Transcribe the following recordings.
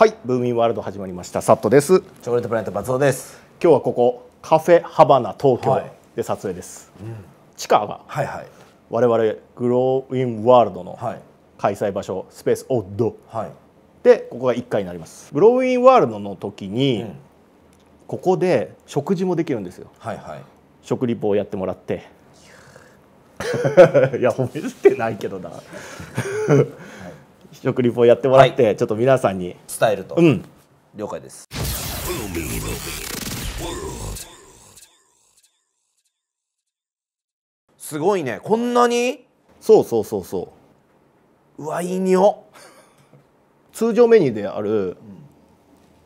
はいブーミンワールド始まりましたサットですチョコレートプラネット松尾です今日はここカフェハバナ東京で撮影です、はいうん、地下が、はいはい、我々グローインワールドの開催場所、はい、スペースオッド、はい、でここが1階になりますグローインワールドの時に、うん、ここで食事もできるんですよ、はいはい、食リポをやってもらっていや 褒めるってないけどな食リポをやってもらって、はい、ちょっと皆さんに伝えると、うん、了解ですすごいねこんなにそうそうそうそううわいい匂通常メニューである、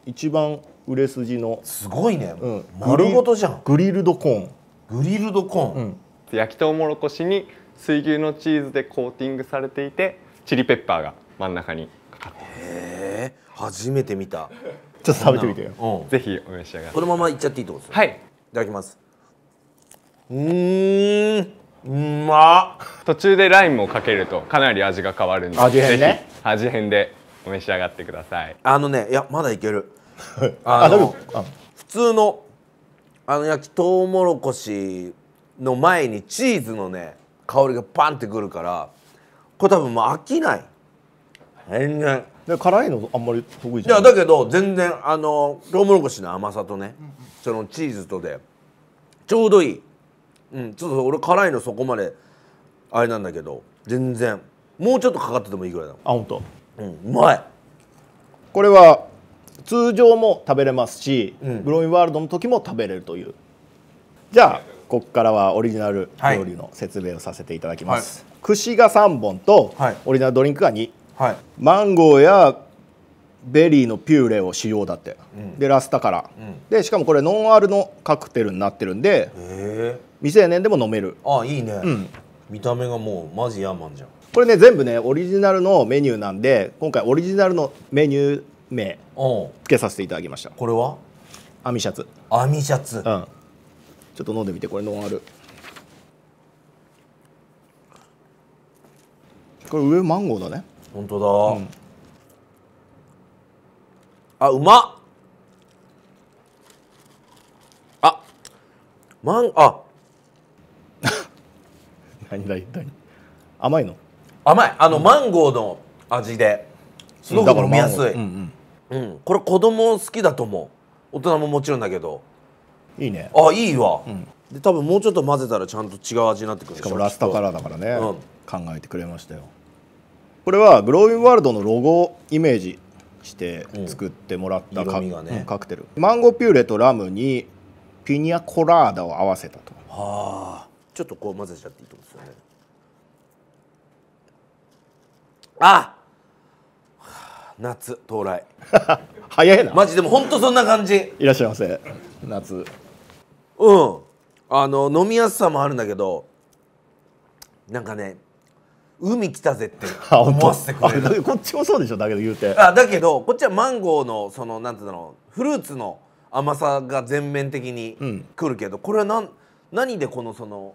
一番売れ筋のすごいね、うん、丸ごとじゃんグリルドコーングリルドコーン、うん、焼きとうもろこしに水牛のチーズでコーティングされていてチリペッパーが真ん中にかかってへえ初めて見たちょっと食べてみてよぜひお召し上がりこのままいっちゃっていいってことですはいいただきますうんうま途中でラインもかけるとかなり味が変わるんで味変ね味変でお召し上がってくださいあのねいやまだいける あの普通のあの焼きとうもろこしの前にチーズのね香りがパンってくるからこれ多分もう飽きない全然で辛いのあんまり得意じゃないいやだけど全然あのトウモロコシの甘さとね、うん、そのチーズとでちょうどいい、うん、ちょっと俺辛いのそこまであれなんだけど全然もうちょっとかかっててもいいぐらいだあ本当。うんうまいこれは通常も食べれますし、うん、グロンワールドの時も食べれるというじゃあここからはオリジナル料理の説明をさせていただきます、はい、串が3本と、オリジナルドリンクが2、はいはい、マンゴーやベリーのピューレを使用だって、うん、でラスタから、うん、でしかもこれノンアルのカクテルになってるんで未成年でも飲めるあいいね、うん、見た目がもうマジヤーマンじゃんこれね全部ねオリジナルのメニューなんで今回オリジナルのメニュー名つけさせていただきましたこれはアミシャツアミシャツ、うん、ちょっと飲んでみてこれノンアルこれ上マンゴーだね本当だ、うん、あうまっあマンあ 何何何甘いの甘いあの、うん、マンゴーの味ですごく飲みやすい、うんうん、うん、これ子供好きだと思う大人ももちろんだけどいいねあいいわ、で多分もうちょっと混ぜたらちゃんと違う味になってくるしかもラスタカラーだからね、うん、考えてくれましたよこれはグロービンワールドのロゴをイメージして作ってもらったカ,、ね、カクテルマンゴーピューレとラムにピニャコラーダを合わせたとはあちょっとこう混ぜちゃっていいと思うんですよねあ夏到来 早いなマジでも本当そんな感じいらっしゃいませ夏うんあの飲みやすさもあるんだけどなんかね海来たぜって 思わせてくれるこっちもそうでしょだけど言うてあだけどこっちはマンゴーのそのなんていうのフルーツの甘さが全面的にくるけど、うん、これは何何でこのその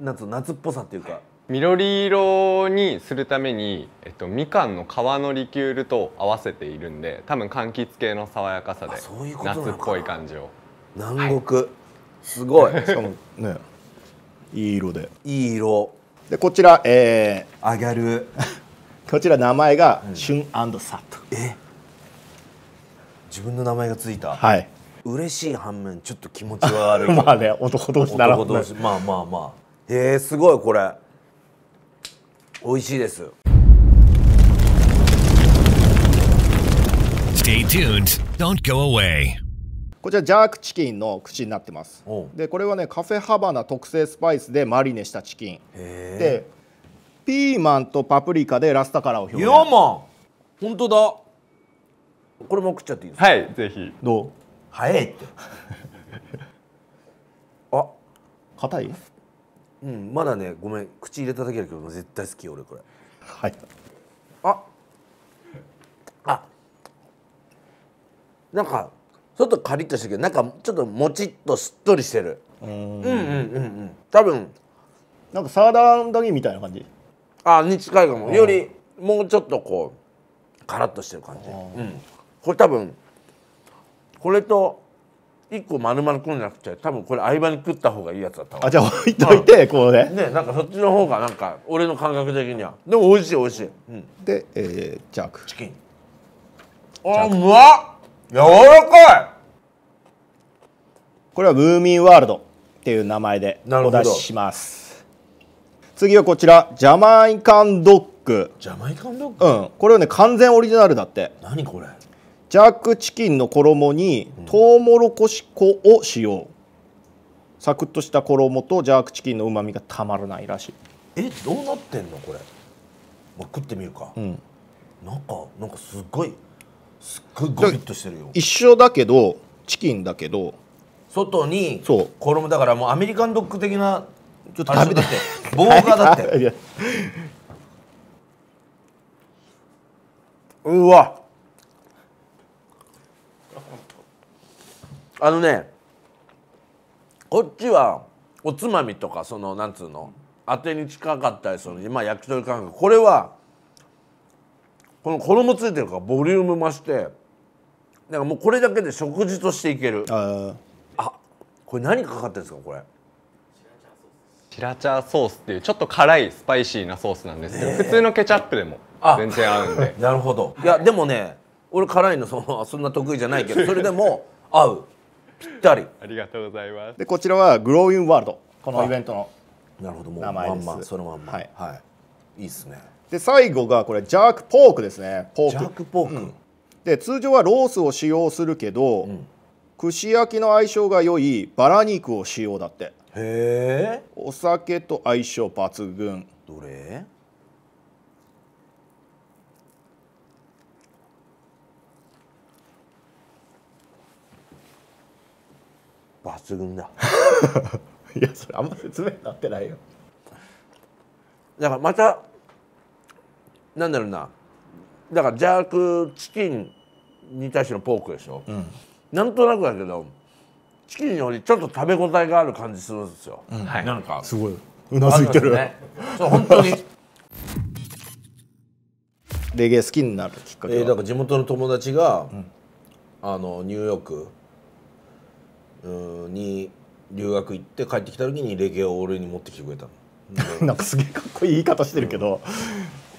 夏う夏っぽさっていうか緑色にするために、えっと、みかんの皮のリキュールと合わせているんで多分柑橘系の爽やかさで夏っぽい感じを南国、はい、すごい しかもねいい色でいい色でこちら、えー、上がる こちら名前が、シュンサップえ自分の名前がついたはい嬉しい反面ちょっと気持ちは悪い まあね男同士ならばまあまあまあへえー、すごいこれ美味しいです Stay tuned. Don't go away. こちらジャークチキンの口になってますでこれはねカフェハバナ特製スパイスでマリネしたチキンでピーマンとパプリカでラスタカラーを表現いやま本当だこれも食っちゃっていいですかはいぜひどう早いって あ硬いうんまだねごめん口入れただけだけど絶対好き俺これはいああなんか外カリッとしてるけど中ちょっともちっとしっとりしてるうんうんうんうん多分なんかサーダンだみたいな感じあに近いかもよりもうちょっとこうカラッとしてる感じ、うん、これ多分これと1個丸々くんじゃなくて多分これ合間に食った方がいいやつだったあじゃあ置いといて、こうねねなんかそっちの方がなんか俺の感覚的にはでも美味しい美味しい、うん、で、えー、ジャークチキンあうまっ柔らかいこれはムーミンワールドっていう名前でお出しします次はこちらジャマイカンドッグジャマイカンドッグうんこれはね完全オリジナルだって何これジャークチキンの衣にトウモロコシ粉を使用、うん、サクッとした衣とジャークチキンのうまみがたまらないらしいえどうなってんのこれ、まあ、食ってみるか、うん、なんかなんかすごいすっごいゴリッとしてるよ一緒だけどチキンだけど外にそう衣だからもうアメリカンドッグ的なちょっと食べてて棒がだって うわあのねこっちはおつまみとかそのなんつうのあてに近かったりするまあ焼き鳥感覚これはこの衣ついてるからボリューム増してだからもうこれだけで食事としていけるあこれ何かかってるんですかこれシラチャーソースっていうちょっと辛いスパイシーなソースなんですけど、ね、普通のケチャップでも全然合うんで なるほどいやでもね俺辛いのそのそんな得意じゃないけど それでも合うぴったりありがとうございますでこちらはグローインワールドこのイベントのなるほどもうまんまそのまんまはい、はいいいですねで最後がこれジャークポークですねポークジャークポーク、うん、で通常はロースを使用するけど、うん、串焼きの相性が良いバラ肉を使用だってへえお酒と相性抜群どれ抜群だ いやそれあんま説明になってないよだからまたなんだろうなだからジャークチキンに対してのポークでしょ、うん、なんとなくだけどチキンよりちょっと食べ応えがある感じするんですよ、うん、なんかすごいうなずいてる、ね、そう本当にレゲエ好きになるきっかけえー、だから地元の友達が、うん、あのニューヨークうんに留学行って帰ってきた時にレゲエを俺に持ってきてくれたのなんかすげえかっこいい言い方してるけど、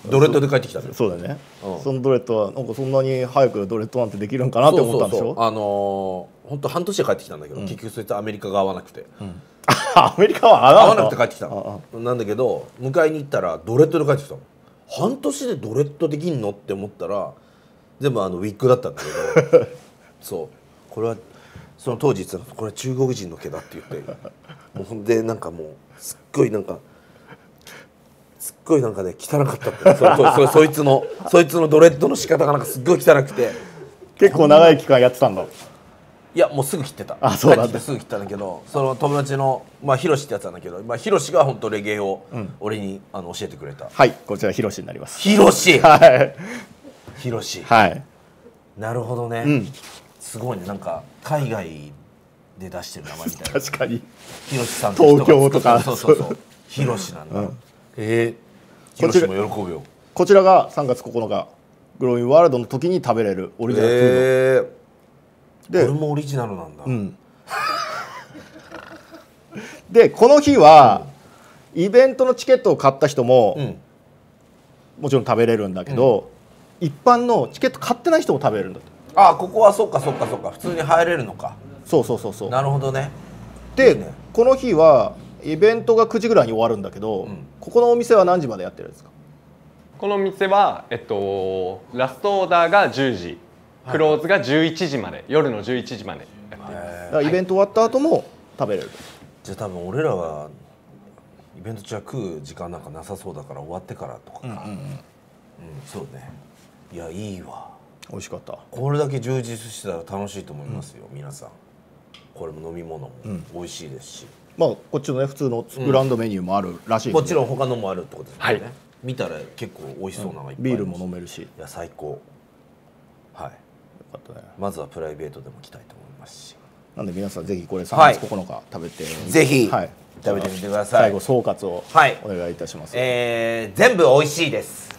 ドレッドで帰ってきたそうだね、うん、そのドレッドはなんかそんなに早くドレッドなんてできるんかなって思ったんでしょうあの本、ん当半年で帰ってきたんだけど、うん、結局そいつアメリカが合わなくて、うん、アメリカは合わなくて帰ってきたなんだけど迎えに行ったらドレッドで帰ってきたの半年でドレッドできんのって思ったら全部あのウィッグだったんだけど そうこれはその当時これは中国人の毛だって言ってもうほんでなんかもうすっごいなんか。すっごいなんかね汚かったっそそいつのそいつのドレッドの仕方がなんかすっごい汚くて結構長い期間やってたんだいやもうすぐ切ってたあそうだ、てすぐ切ったんだけどその友達のまあヒロシってやつなんだけどまあヒロシが本当レゲエを俺に、うん、あの教えてくれたはいこちらヒロシになりますヒロシ はいヒロシはいなるほどね、うん、すごいねなんか海外で出してる名前みたいな 確かにヒロシさん東京とかそうそうそうヒロシなんだ、うんええー、広島喜ぶよこちらが3月9日グローインワールドの時に食べれるオリジナルフード、えー、でこれもオリジナルなんだ、うん、でこの日は、うん、イベントのチケットを買った人も、うん、もちろん食べれるんだけど、一般のチケット買ってない人も食べれるんだとああここはそっかそっかそっか普通に入れるのかそうそうそうそうなるほどねで、ね、この日はイベントが9時ぐらいに終わるんだけど、うん、ここのお店は何時までやってるんですかこの店は、えっと、ラストオーダーが10時クローズが11時まで、はい、夜の11時までやってます、イベント終わった後も食べれる、はい、じゃあ多分俺らはイベント中は食う時間なんかなさそうだから終わってからとかか、うん、うんうん、そうねいやいいわ美味しかったこれだけ充実してたら楽しいと思いますよ、皆さんこれも飲み物も美味しいですし、まあこっちのね普通のグランドメニューもあるらしい、ね、もちろん他のもあるってことですね、はい、見たら結構美味しそうなのがいっぱい、うん、ビールも飲めるしいや最高はいよかったねまずはプライベートでも来たいと思いますしなんで皆さんぜひこれ3月9日食べて、はい、ぜひ、はい、食べてみてください最後総括をお願いいたします、はい、えー、全部美味しいです